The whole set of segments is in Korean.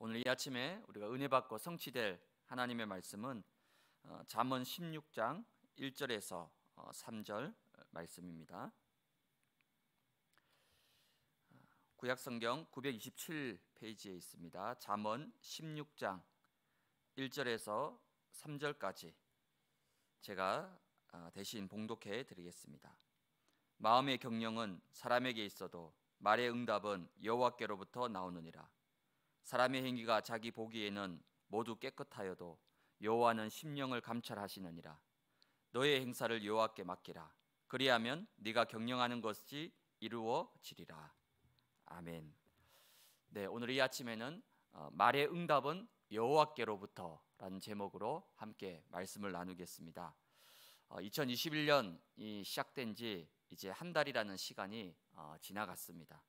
오늘 이 아침에 우리가 은혜 받고 성취될 하나님의 말씀은 어, 잠언 16장 1절에서 3절 어, 말씀입니다. 구약 성경 927페이지에 있습니다. 잠언 16장 1절에서 3절까지 제가 어, 대신 봉독해 드리겠습니다. 마음의 경영은 사람에게 있어도 말의 응답은 여호와께로부터 나오느니라. 사람의 행위가 자기 보기에는 모두 깨끗하여도 여호와는 심령을 감찰하시느니라 너의 행사를 여호와께 맡기라 그리하면 네가 경영하는 것이 이루어지리라 아멘. 네 오늘 이 아침에는 어, 말의 응답은 여호와께로부터라는 제목으로 함께 말씀을 나누겠습니다. 2021년이 어, 시작된 지 이제 한 달이라는 시간이 어, 지나갔습니다.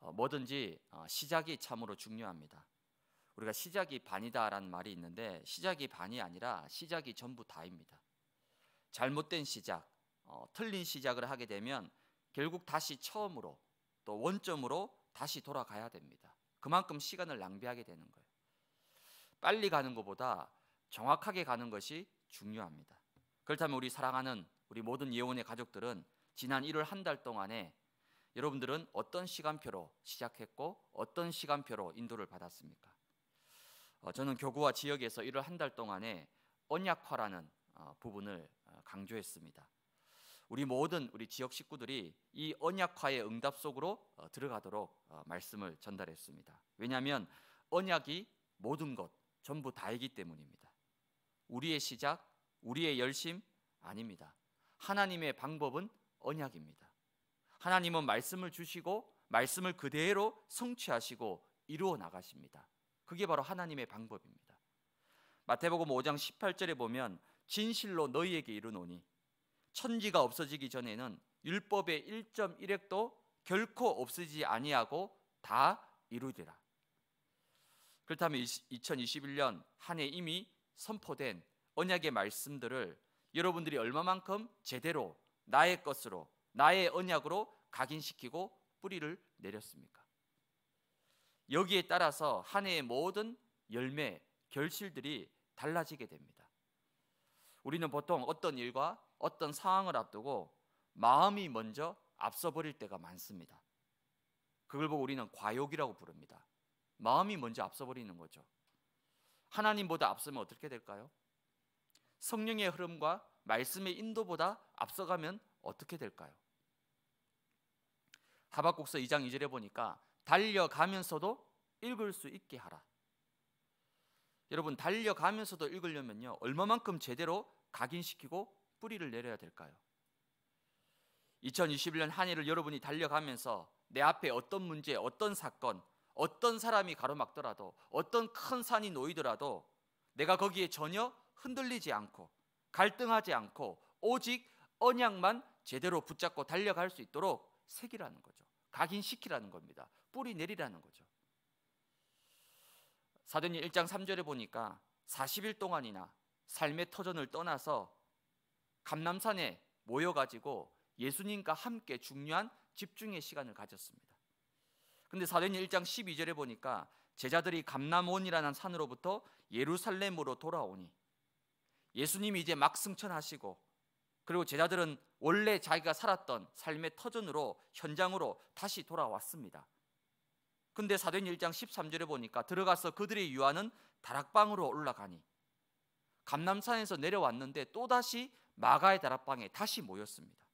어, 뭐든지 어, 시작이 참으로 중요합니다. 우리가 시작이 반이다라는 말이 있는데 시작이 반이 아니라 시작이 전부 다입니다. 잘못된 시작, 어, 틀린 시작을 하게 되면 결국 다시 처음으로 또 원점으로 다시 돌아가야 됩니다. 그만큼 시간을 낭비하게 되는 거예요. 빨리 가는 것보다 정확하게 가는 것이 중요합니다. 그렇다면 우리 사랑하는 우리 모든 예원의 가족들은 지난 1월 한 달 동안에 여러분들은 어떤 시간표로 시작했고 어떤 시간표로 인도를 받았습니까? 어, 저는 교구와 지역에서 일을 한 달 동안에 언약화라는 어, 부분을 어, 강조했습니다. 우리 모든 우리 지역 식구들이 이 언약화의 응답 속으로 어, 들어가도록 어, 말씀을 전달했습니다. 왜냐하면 언약이 모든 것 전부 다이기 때문입니다. 우리의 시작, 우리의 열심 아닙니다. 하나님의 방법은 언약입니다. 하나님은 말씀을 주시고 말씀을 그대로 성취하시고 이루어 나가십니다. 그게 바로 하나님의 방법입니다. 마태복음 5장 18절에 보면 진실로 너희에게 이르노니 천지가 없어지기 전에는 율법의 1.1핵도 결코 없어지지 아니하고 다 이루리라. 그렇다면 2021년 한 해 이미 선포된 언약의 말씀들을 여러분들이 얼마만큼 제대로 나의 것으로 나의 언약으로 각인시키고 뿌리를 내렸습니까? 여기에 따라서 한 해의 모든 열매, 결실들이 달라지게 됩니다. 우리는 보통 어떤 일과 어떤 상황을 앞두고 마음이 먼저 앞서 버릴 때가 많습니다. 그걸 보고 우리는 과욕이라고 부릅니다. 마음이 먼저 앞서 버리는 거죠. 하나님보다 앞서면 어떻게 될까요? 성령의 흐름과 말씀의 인도보다 앞서가면 어떻게 될까요? 다박국서 2장 2절에 보니까 달려가면서도 읽을 수 있게 하라. 여러분 달려가면서도 읽으려면요. 얼마만큼 제대로 각인시키고 뿌리를 내려야 될까요? 2021년 한 해를 여러분이 달려가면서 내 앞에 어떤 문제, 어떤 사건, 어떤 사람이 가로막더라도 어떤 큰 산이 놓이더라도 내가 거기에 전혀 흔들리지 않고 갈등하지 않고 오직 언약만 제대로 붙잡고 달려갈 수 있도록 새기라는 거죠. 각인시키라는 겁니다. 뿌리 내리라는 거죠. 사도니 1장 3절에 보니까 40일 동안이나 삶의 터전을 떠나서 감남산에 모여 가지고 예수님과 함께 중요한 집중의 시간을 가졌습니다. 근데 사도니 1장 12절에 보니까 제자들이 감남원이라는 산으로부터 예루살렘으로 돌아오니 예수님이 이제 막 승천하시고 그리고 제자들은 원래 자기가 살았던 삶의 터전으로 현장으로 다시 돌아왔습니다. 근데 사도행 1장 13절에 보니까 들어가서 그들의 유아는 다락방으로 올라가니 감남산에서 내려왔는데 또다시 마가의 다락방에 다시 모였습니다.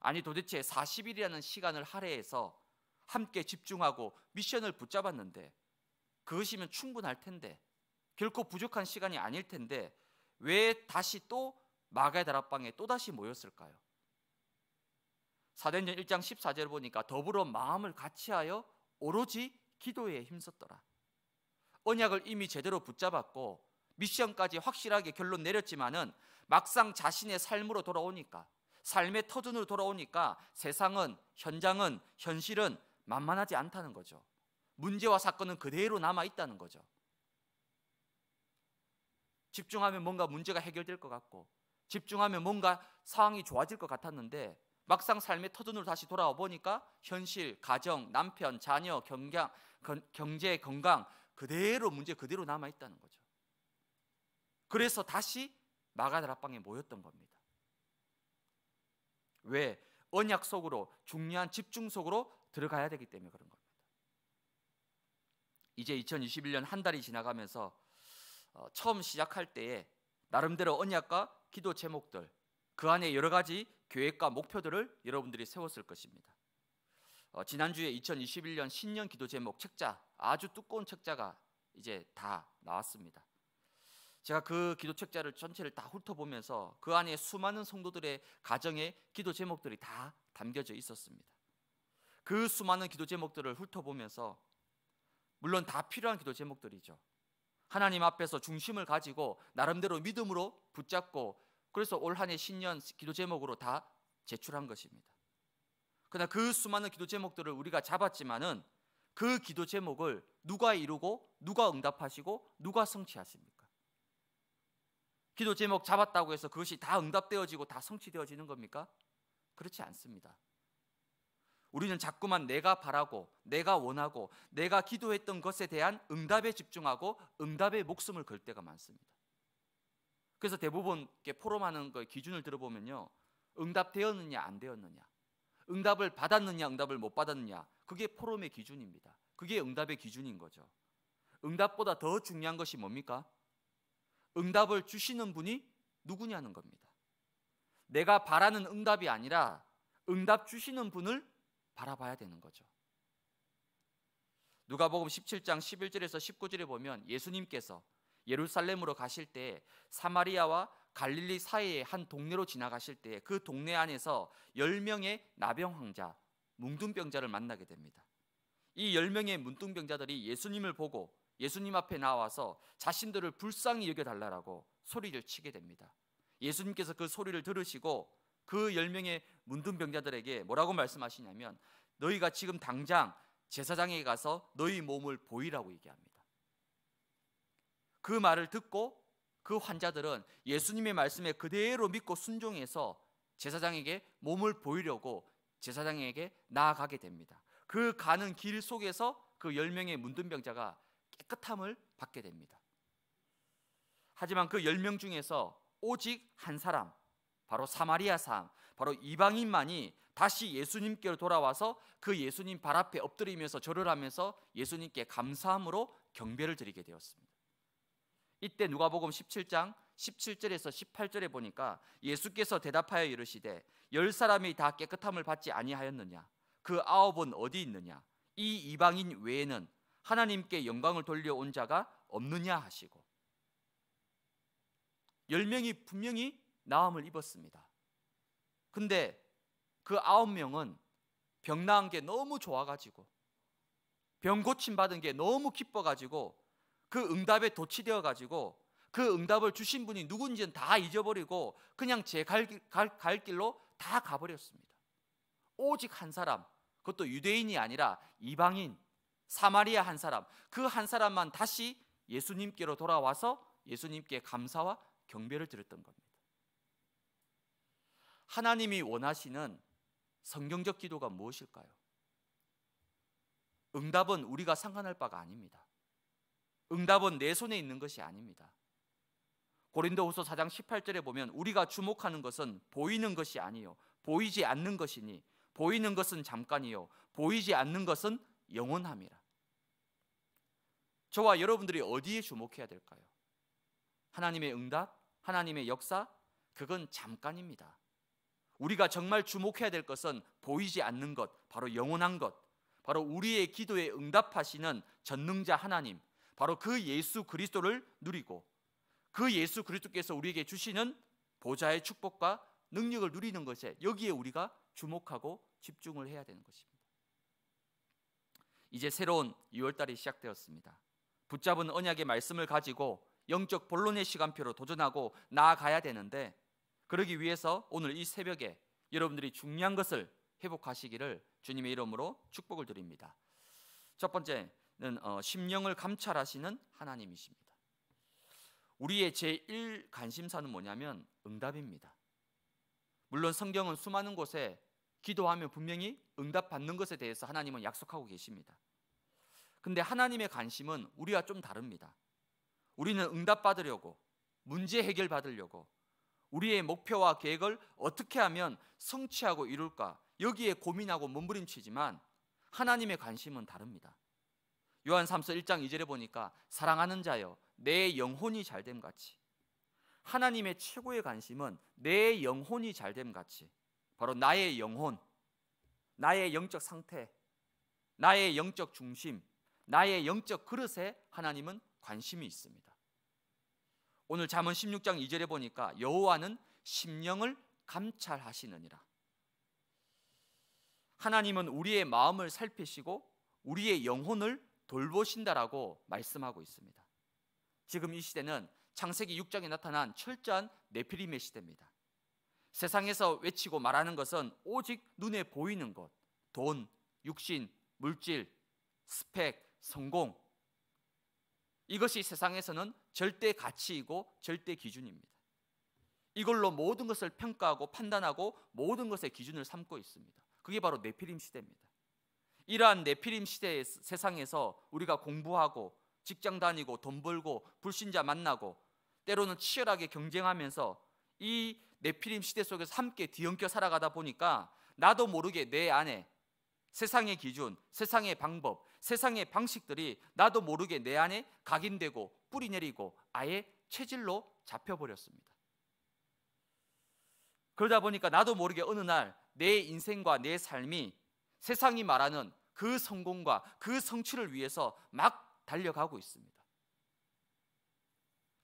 아니 도대체 40일이라는 시간을 할애해서 함께 집중하고 미션을 붙잡았는데 그것이면 충분할 텐데 결코 부족한 시간이 아닐 텐데 왜 다시 또 마가의 다락방에 또다시 모였을까요? 사도행전 1장 1 4절 보니까 더불어 마음을 같이하여 오로지 기도에 힘썼더라. 언약을 이미 제대로 붙잡았고 미션까지 확실하게 결론 내렸지만은 막상 자신의 삶으로 돌아오니까 삶의 터전으로 돌아오니까 세상은 현장은 현실은 만만하지 않다는 거죠. 문제와 사건은 그대로 남아 있다는 거죠. 집중하면 뭔가 문제가 해결될 것 같고 집중하면 뭔가 상황이 좋아질 것 같았는데 막상 삶의 터전으로 다시 돌아와 보니까 현실, 가정, 남편, 자녀, 경강, 경제, 건강 그대로 문제 그대로 남아 있다는 거죠. 그래서 다시 마가다락방에 모였던 겁니다. 왜 언약 속으로 중요한 집중 속으로 들어가야 되기 때문에 그런 겁니다. 이제 2021년 한 달이 지나가면서 어, 처음 시작할 때에 나름대로 언약과 기도 제목들 그 안에 여러 가지 계획과 목표들을 여러분들이 세웠을 것입니다. 어, 지난주에 2021년 신년 기도 제목 책자 아주 두꺼운 책자가 이제 다 나왔습니다. 제가 그 기도 책자를 전체를 다 훑어보면서 그 안에 수많은 성도들의 가정의 기도 제목들이 다 담겨져 있었습니다. 그 수많은 기도 제목들을 훑어보면서 물론 다 필요한 기도 제목들이죠. 하나님 앞에서 중심을 가지고 나름대로 믿음으로 붙잡고 그래서 올 한해 신년 기도 제목으로 다 제출한 것입니다. 그러나 그 수많은 기도 제목들을 우리가 잡았지만은 그 기도 제목을 누가 이루고 누가 응답하시고 누가 성취하십니까? 기도 제목 잡았다고 해서 그것이 다 응답되어지고 다 성취되어지는 겁니까? 그렇지 않습니다. 우리는 자꾸만 내가 바라고 내가 원하고 내가 기도했던 것에 대한 응답에 집중하고 응답에 목숨을 걸 때가 많습니다. 그래서 대부분 포럼하는 그 기준을 들어보면요. 응답되었느냐 안 되었느냐. 응답을 받았느냐 응답을 못 받았느냐. 그게 포럼의 기준입니다. 그게 응답의 기준인 거죠. 응답보다 더 중요한 것이 뭡니까? 응답을 주시는 분이 누구냐는 겁니다. 내가 바라는 응답이 아니라 응답 주시는 분을 바라봐야 되는 거죠. 누가복음 17장 11절에서 19절에 보면 예수님께서 예루살렘으로 가실 때 사마리아와 갈릴리 사이의 한 동네로 지나가실 때 그 동네 안에서 10명의 나병 환자, 뭉뚱병자를 만나게 됩니다. 이 10명의 문둥병자들이 예수님을 보고 예수님 앞에 나와서 자신들을 불쌍히 여겨 달라라고 소리를 치게 됩니다. 예수님께서 그 소리를 들으시고 그 열명의 문둔 병자들에게 뭐라고 말씀하시냐면 너희가 지금 당장 제사장에게 가서 너희 몸을 보이라고 얘기합니다. 그 말을 듣고 그 환자들은 예수님의 말씀에 그대로 믿고 순종해서 제사장에게 몸을 보이려고 제사장에게 나아가게 됩니다. 그 가는 길 속에서 그 열명의 문둔병자가 깨끗함을 받게 됩니다. 하지만 그 열 명 중에서 오직 한 사람 바로 사마리아 사람, 바로 이방인만이 다시 예수님께로 돌아와서 그 예수님 발 앞에 엎드리면서 절을 하면서 예수님께 감사함으로 경배를 드리게 되었습니다. 이때 누가복음 17장 17절에서 18절에 보니까 예수께서 대답하여 이르시되 열 사람이 다 깨끗함을 받지 아니하였느냐 그 아홉은 어디 있느냐 이 이방인 외에는 하나님께 영광을 돌려온 자가 없느냐 하시고 열 명이 분명히 나음을 입었습니다. 근데 그 아홉 명은 병 나은 게 너무 좋아가지고 병 고침 받은 게 너무 기뻐가지고 그 응답에 도취되어가지고 그 응답을 주신 분이 누군지는 다 잊어버리고 그냥 제 갈 갈, 갈 길로 다 가버렸습니다. 오직 한 사람, 그것도 유대인이 아니라 이방인, 사마리아 한 사람, 그 한 사람만 다시 예수님께로 돌아와서 예수님께 감사와 경배를 드렸던 겁니다. 하나님이 원하시는 성경적 기도가 무엇일까요? 응답은 우리가 상관할 바가 아닙니다. 응답은 내 손에 있는 것이 아닙니다. 고린도후서 4장 18절에 보면 우리가 주목하는 것은 보이는 것이 아니요 보이지 않는 것이니 보이는 것은 잠깐이요 보이지 않는 것은 영원함이라. 저와 여러분들이 어디에 주목해야 될까요? 하나님의 응답, 하나님의 역사, 그건 잠깐입니다. 우리가 정말 주목해야 될 것은 보이지 않는 것, 바로 영원한 것, 바로 우리의 기도에 응답하시는 전능자 하나님, 바로 그 예수 그리스도를 누리고 그 예수 그리스도께서 우리에게 주시는 보좌의 축복과 능력을 누리는 것에 여기에 우리가 주목하고 집중을 해야 되는 것입니다. 이제 새로운 6월달이 시작되었습니다. 붙잡은 언약의 말씀을 가지고 영적 본론의 시간표로 도전하고 나아가야 되는데 그러기 위해서 오늘 이 새벽에 여러분들이 중요한 것을 회복하시기를 주님의 이름으로 축복을 드립니다. 첫 번째는 어, 심령을 감찰하시는 하나님이십니다. 우리의 제1 관심사는 뭐냐면 응답입니다. 물론 성경은 수많은 곳에 기도하면 분명히 응답받는 것에 대해서 하나님은 약속하고 계십니다. 근데 하나님의 관심은 우리와 좀 다릅니다. 우리는 응답받으려고, 문제 해결받으려고, 우리의 목표와 계획을 어떻게 하면 성취하고 이룰까 여기에 고민하고 몸부림치지만 하나님의 관심은 다릅니다. 요한 3서 1장 2절에 보니까 사랑하는 자여 내 영혼이 잘됨 같이 하나님의 최고의 관심은 내 영혼이 잘됨 같이 바로 나의 영혼 나의 영적 상태 나의 영적 중심 나의 영적 그릇에 하나님은 관심이 있습니다. 오늘 잠언 16장 2절에 보니까 여호와는 심령을 감찰하시느니라. 하나님은 우리의 마음을 살피시고 우리의 영혼을 돌보신다라고 말씀하고 있습니다. 지금 이 시대는 창세기 6장에 나타난 철저한 네피림의 시대입니다. 세상에서 외치고 말하는 것은 오직 눈에 보이는 것, 돈, 육신, 물질, 스펙, 성공 이것이 세상에서는 절대 가치이고 절대 기준입니다. 이걸로 모든 것을 평가하고 판단하고 모든 것의 기준을 삼고 있습니다. 그게 바로 네피림 시대입니다. 이러한 네피림 시대의 세상에서 우리가 공부하고 직장 다니고 돈 벌고 불신자 만나고 때로는 치열하게 경쟁하면서 이 네피림 시대 속에서 함께 뒤엉켜 살아가다 보니까 나도 모르게 내 안에 세상의 기준, 세상의 방법, 세상의 방식들이 나도 모르게 내 안에 각인되고 뿌리 내리고 아예 체질로 잡혀버렸습니다. 그러다 보니까 나도 모르게 어느 날 내 인생과 내 삶이 세상이 말하는 그 성공과 그 성취를 위해서 막 달려가고 있습니다.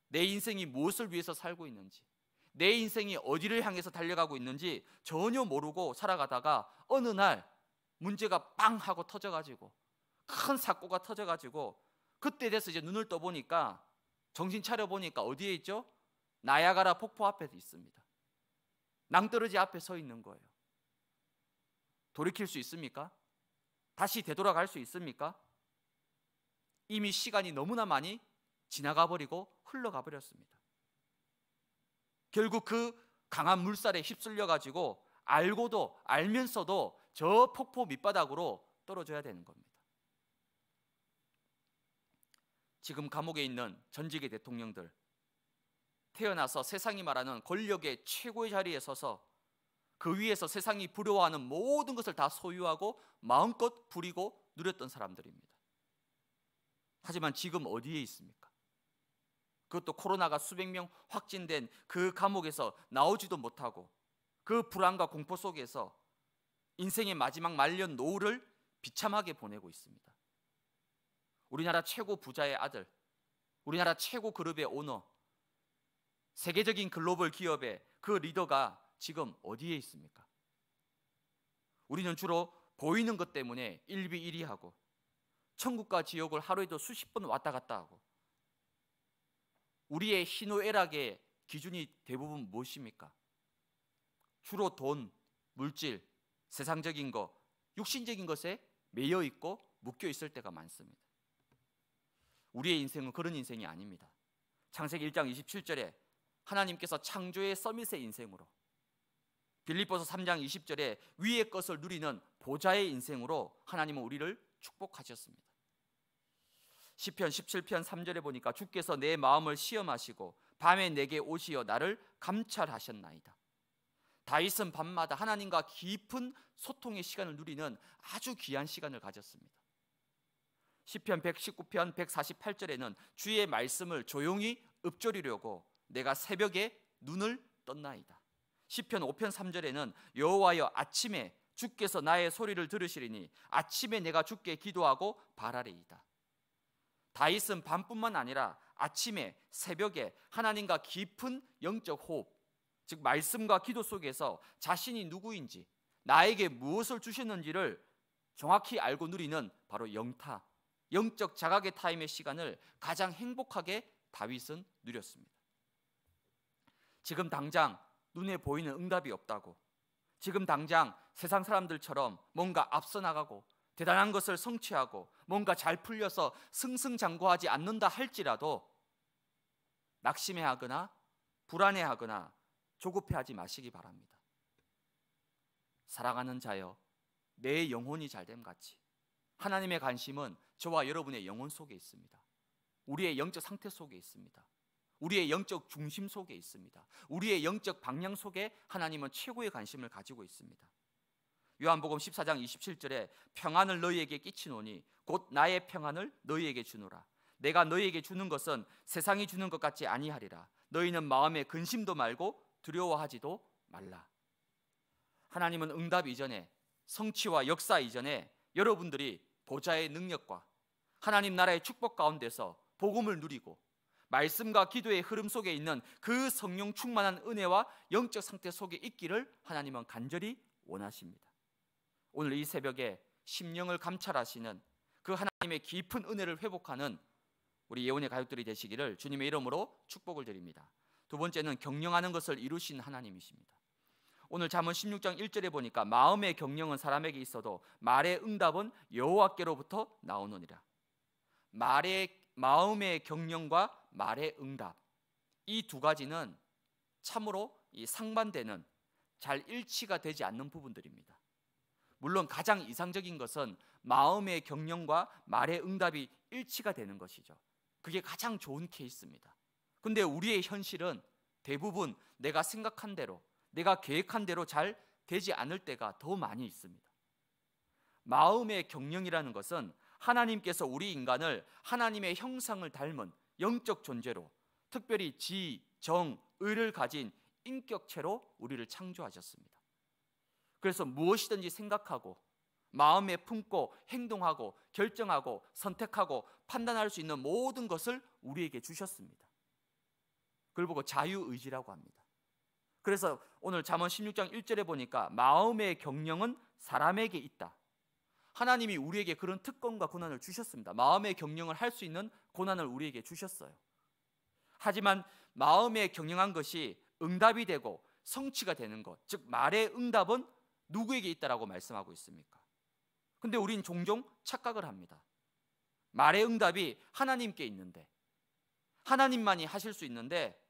내 인생이 무엇을 위해서 살고 있는지, 내 인생이 어디를 향해서 달려가고 있는지 전혀 모르고 살아가다가 어느 날 문제가 빵 하고 터져가지고 큰 사고가 터져가지고 그때 돼서 이제 눈을 떠보니까 정신 차려보니까 어디에 있죠? 나야가라 폭포 앞에 있습니다. 낭떠러지 앞에 서 있는 거예요. 돌이킬 수 있습니까? 다시 되돌아갈 수 있습니까? 이미 시간이 너무나 많이 지나가 버리고 흘러가 버렸습니다. 결국 그 강한 물살에 휩쓸려 가지고 알고도 알면서도 저 폭포 밑바닥으로 떨어져야 되는 겁니다. 지금 감옥에 있는 전직의 대통령들 태어나서 세상이 말하는 권력의 최고의 자리에 서서 그 위에서 세상이 부러워하는 모든 것을 다 소유하고 마음껏 부리고 누렸던 사람들입니다. 하지만 지금 어디에 있습니까? 그것도 코로나가 수백 명 확진된 그 감옥에서 나오지도 못하고 그 불안과 공포 속에서 인생의 마지막 말년 노후를 비참하게 보내고 있습니다. 우리나라 최고 부자의 아들, 우리나라 최고 그룹의 오너, 세계적인 글로벌 기업의 그 리더가 지금 어디에 있습니까? 우리는 주로 보이는 것 때문에 일비일이하고 천국과 지옥을 하루에도 수십 번 왔다 갔다 하고 우리의 희노애락의 기준이 대부분 무엇입니까? 주로 돈, 물질, 세상적인 것, 육신적인 것에 매여 있고 묶여 있을 때가 많습니다. 우리의 인생은 그런 인생이 아닙니다. 창세기 1장 27절에 하나님께서 창조의 서밋의 인생으로 빌립보서 3장 20절에 위의 것을 누리는 보좌의 인생으로 하나님은 우리를 축복하셨습니다. 시편 17편 3절에 보니까 주께서 내 마음을 시험하시고 밤에 내게 오시어 나를 감찰하셨나이다. 다윗은 밤마다 하나님과 깊은 소통의 시간을 누리는 아주 귀한 시간을 가졌습니다. 시편 119편 148절에는 주의 말씀을 조용히 읊조리려고 내가 새벽에 눈을 떴나이다. 시편 5편 3절에는 여호와여 아침에 주께서 나의 소리를 들으시리니 아침에 내가 주께 기도하고 바라리이다. 다윗은 밤뿐만 아니라 아침에 새벽에 하나님과 깊은 영적 호흡 즉 말씀과 기도 속에서 자신이 누구인지 나에게 무엇을 주셨는지를 정확히 알고 누리는 바로 영타 영적 자각의 타임의 시간을 가장 행복하게 다윗은 누렸습니다. 지금 당장 눈에 보이는 응답이 없다고 지금 당장 세상 사람들처럼 뭔가 앞서 나가고 대단한 것을 성취하고 뭔가 잘 풀려서 승승장구하지 않는다 할지라도 낙심해하거나 불안해하거나 조급해하지 마시기 바랍니다. 사랑하는 자여, 내 영혼이 잘됨 같이 하나님의 관심은 저와 여러분의 영혼 속에 있습니다. 우리의 영적 상태 속에 있습니다. 우리의 영적 중심 속에 있습니다. 우리의 영적 방향 속에 하나님은 최고의 관심을 가지고 있습니다. 요한복음 14장 27절에 평안을 너희에게 끼치노니 곧 나의 평안을 너희에게 주노라. 내가 너희에게 주는 것은 세상이 주는 것 같지 아니하리라. 너희는 마음에 근심도 말고 두려워하지도 말라. 하나님은 응답 이전에 성취와 역사 이전에 여러분들이 보좌의 능력과 하나님 나라의 축복 가운데서 복음을 누리고 말씀과 기도의 흐름 속에 있는 그 성령 충만한 은혜와 영적 상태 속에 있기를 하나님은 간절히 원하십니다. 오늘 이 새벽에 심령을 감찰하시는 그 하나님의 깊은 은혜를 회복하는 우리 예원의 가족들이 되시기를 주님의 이름으로 축복을 드립니다. 두 번째는 경영하는 것을 이루신 하나님이십니다. 오늘 잠언 16장 1절에 보니까 마음의 경영은 사람에게 있어도 말의 응답은 여호와께로부터 나오느니라. 말의 마음의 경영과 말의 응답 이 두 가지는 참으로 이 상반되는 잘 일치가 되지 않는 부분들입니다. 물론 가장 이상적인 것은 마음의 경영과 말의 응답이 일치가 되는 것이죠. 그게 가장 좋은 케이스입니다. 근데 우리의 현실은 대부분 내가 생각한 대로, 내가 계획한 대로 잘 되지 않을 때가 더 많이 있습니다. 마음의 경영이라는 것은 하나님께서 우리 인간을 하나님의 형상을 닮은 영적 존재로 특별히 지, 정, 의를 가진 인격체로 우리를 창조하셨습니다. 그래서 무엇이든지 생각하고 마음에 품고 행동하고 결정하고 선택하고 판단할 수 있는 모든 것을 우리에게 주셨습니다. 그걸 보고 자유의지라고 합니다. 그래서 오늘 잠언 16장 1절에 보니까 마음의 경영은 사람에게 있다. 하나님이 우리에게 그런 특권과 고난을 주셨습니다. 마음의 경영을 할 수 있는 고난을 우리에게 주셨어요. 하지만 마음의 경영한 것이 응답이 되고 성취가 되는 것, 즉 말의 응답은 누구에게 있다라고 말씀하고 있습니까? 근데 우린 종종 착각을 합니다. 말의 응답이 하나님께 있는데 하나님만이 하실 수 있는데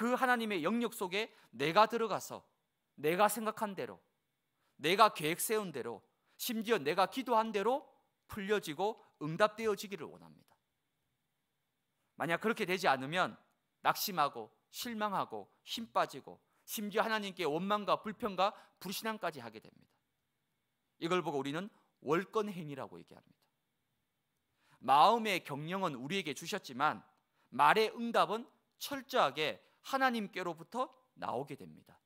그 하나님의 영역 속에 내가 들어가서 내가 생각한 대로 내가 계획 세운 대로 심지어 내가 기도한 대로 풀려지고 응답되어지기를 원합니다. 만약 그렇게 되지 않으면 낙심하고 실망하고 힘 빠지고 심지어 하나님께 원망과 불평과 불신앙까지 하게 됩니다. 이걸 보고 우리는 월권행위라고 얘기합니다. 마음의 경영은 우리에게 주셨지만 말의 응답은 철저하게 하나님께로부터 나오게 됩니다.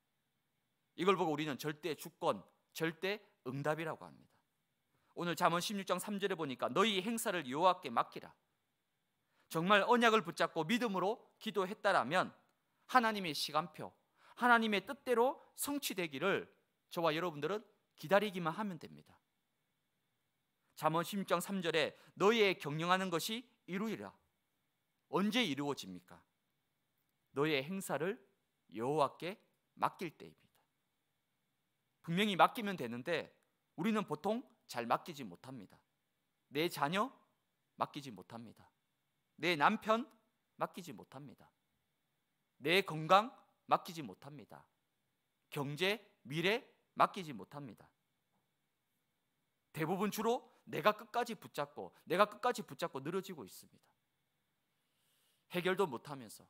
이걸 보고 우리는 절대 주권, 절대 응답이라고 합니다. 오늘 잠언 16장 3절에 보니까 너희 행사를 여호와께 맡기라. 정말 언약을 붙잡고 믿음으로 기도했다라면 하나님의 시간표, 하나님의 뜻대로 성취되기를 저와 여러분들은 기다리기만 하면 됩니다. 잠언 16장 3절에 너희의 경영하는 것이 이루이라. 언제 이루어집니까? 너의 행사를 여호와께 맡길 때입니다. 분명히 맡기면 되는데 우리는 보통 잘 맡기지 못합니다. 내 자녀 맡기지 못합니다. 내 남편 맡기지 못합니다. 내 건강 맡기지 못합니다. 경제, 미래 맡기지 못합니다. 대부분 주로 내가 끝까지 붙잡고 내가 끝까지 붙잡고 늘어지고 있습니다. 해결도 못하면서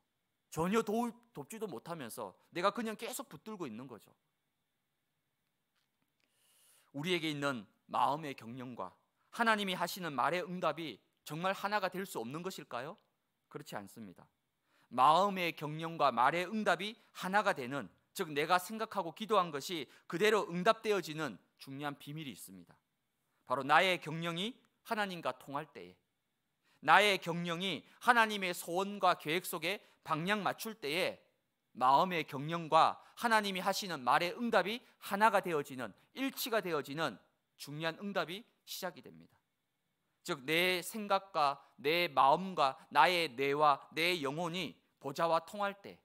전혀 도우, 돕지도 못하면서 내가 그냥 계속 붙들고 있는 거죠. 우리에게 있는 마음의 경련과 하나님이 하시는 말의 응답이 정말 하나가 될 수 없는 것일까요? 그렇지 않습니다. 마음의 경련과 말의 응답이 하나가 되는 즉 내가 생각하고 기도한 것이 그대로 응답되어지는 중요한 비밀이 있습니다. 바로 나의 경영이 하나님과 통할 때에 나의 경영이 하나님의 소원과 계획 속에 방향 맞출 때에 마음의 경련과 하나님이 하시는 말의 응답이 하나가 되어지는 일치가 되어지는 중요한 응답이 시작이 됩니다. 즉 내 생각과 내 마음과 나의 뇌와 내 영혼이 보좌와 통할 때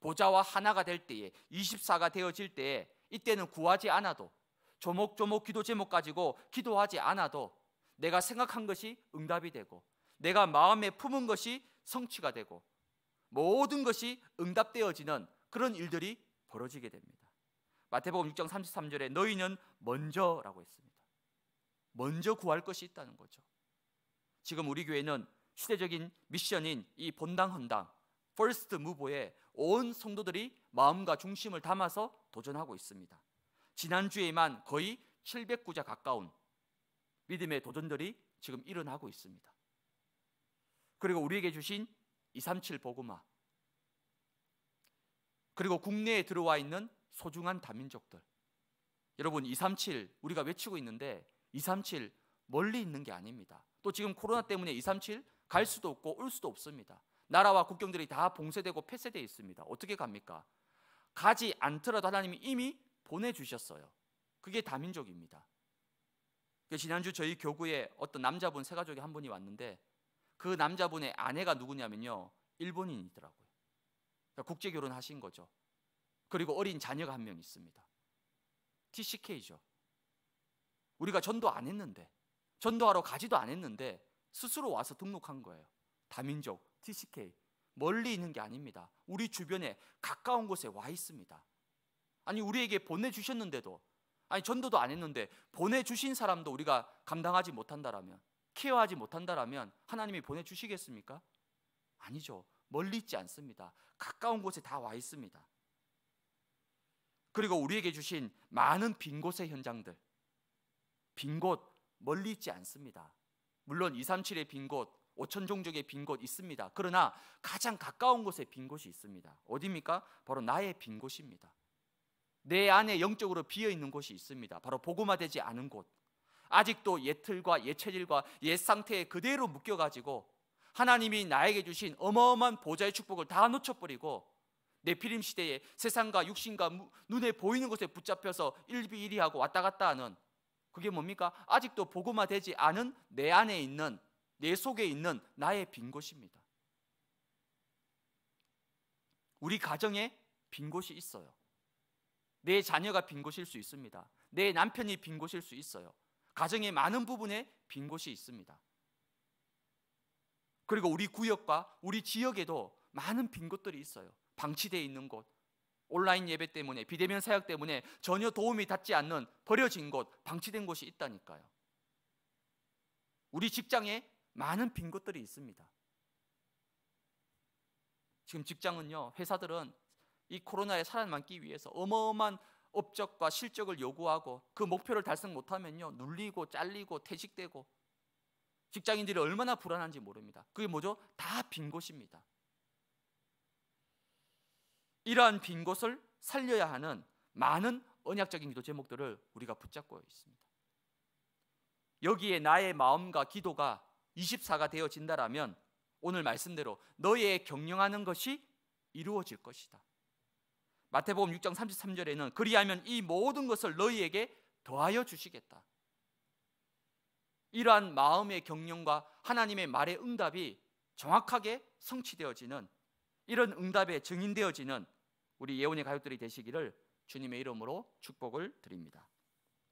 보좌와 하나가 될 때에 24가 되어질 때에 이때는 구하지 않아도 조목조목 기도 제목 가지고 기도하지 않아도 내가 생각한 것이 응답이 되고 내가 마음에 품은 것이 성취가 되고 모든 것이 응답되어지는 그런 일들이 벌어지게 됩니다. 마태복음 6장 33절에 너희는 먼저라고 했습니다. 먼저 구할 것이 있다는 거죠. 지금 우리 교회는 시대적인 미션인 이 본당 헌당 퍼스트 무보에 온 성도들이 마음과 중심을 담아서 도전하고 있습니다. 지난주에만 거의 700구자 가까운 믿음의 도전들이 지금 일어나고 있습니다. 그리고 우리에게 주신 237 보고마 그리고 국내에 들어와 있는 소중한 다민족들 여러분 237 우리가 외치고 있는데 237 멀리 있는 게 아닙니다 또 지금 코로나 때문에 237 갈 수도 없고 올 수도 없습니다 나라와 국경들이 다 봉쇄되고 폐쇄되어 있습니다 어떻게 갑니까? 가지 않더라도 하나님이 이미 보내주셨어요 그게 다민족입니다 그 지난주 저희 교구에 어떤 남자분 세 가족이 한 분이 왔는데 그 남자분의 아내가 누구냐면요. 일본인이더라고요. 그러니까 국제 결혼하신 거죠. 그리고 어린 자녀가 한 명 있습니다. TCK죠. 우리가 전도 안 했는데 전도하러 가지도 안 했는데 스스로 와서 등록한 거예요. 다민족 TCK 멀리 있는 게 아닙니다. 우리 주변에 가까운 곳에 와 있습니다. 아니 우리에게 보내 주셨는데도 아니 전도도 안 했는데 보내 주신 사람도 우리가 감당하지 못한다라면 케어하지 못한다라면 하나님이 보내주시겠습니까? 아니죠. 멀리 있지 않습니다. 가까운 곳에 다 와 있습니다. 그리고 우리에게 주신 많은 빈 곳의 현장들. 빈 곳 멀리 있지 않습니다. 물론 237의 빈 곳, 5천 종족의 빈 곳 있습니다. 그러나 가장 가까운 곳에 빈 곳이 있습니다. 어디입니까? 바로 나의 빈 곳입니다. 내 안에 영적으로 비어 있는 곳이 있습니다. 바로 복음화되지 않은 곳. 아직도 옛틀과옛체질과옛 상태에 그대로 묶여가지고 하나님이 나에게 주신 어마어마한 보좌의 축복을 다 놓쳐버리고 내피림 시대에 세상과 육신과 눈에 보이는 것에 붙잡혀서 일비일이하고 왔다 갔다 하는 그게 뭡니까? 아직도 보고마되지 않은 내 안에 있는 내 속에 있는 나의 빈 곳입니다. 우리 가정에 빈 곳이 있어요. 내 자녀가 빈 곳일 수 있습니다. 내 남편이 빈 곳일 수 있어요. 가정의 많은 부분에 빈 곳이 있습니다. 그리고 우리 구역과 우리 지역에도 많은 빈 곳들이 있어요. 방치되어 있는 곳, 온라인 예배 때문에 비대면 사역 때문에 전혀 도움이 닿지 않는 버려진 곳, 방치된 곳이 있다니까요. 우리 직장에 많은 빈 곳들이 있습니다. 지금 직장은요, 회사들은 이 코로나에 살아남기 위해서 어마어마한 업적과 실적을 요구하고 그 목표를 달성 못하면요 눌리고 잘리고 퇴직되고 직장인들이 얼마나 불안한지 모릅니다. 그게 뭐죠? 다 빈 곳입니다. 이러한 빈 곳을 살려야 하는 많은 언약적인 기도 제목들을 우리가 붙잡고 있습니다. 여기에 나의 마음과 기도가 24가 되어진다라면 오늘 말씀대로 너의 경영하는 것이 이루어질 것이다. 마태복음 6장 33절에는 그리하면 이 모든 것을 너희에게 더하여 주시겠다. 이러한 마음의 경륜과 하나님의 말의 응답이 정확하게 성취되어지는 이런 응답에 증인되어지는 우리 예언의 가족들이 되시기를 주님의 이름으로 축복을 드립니다.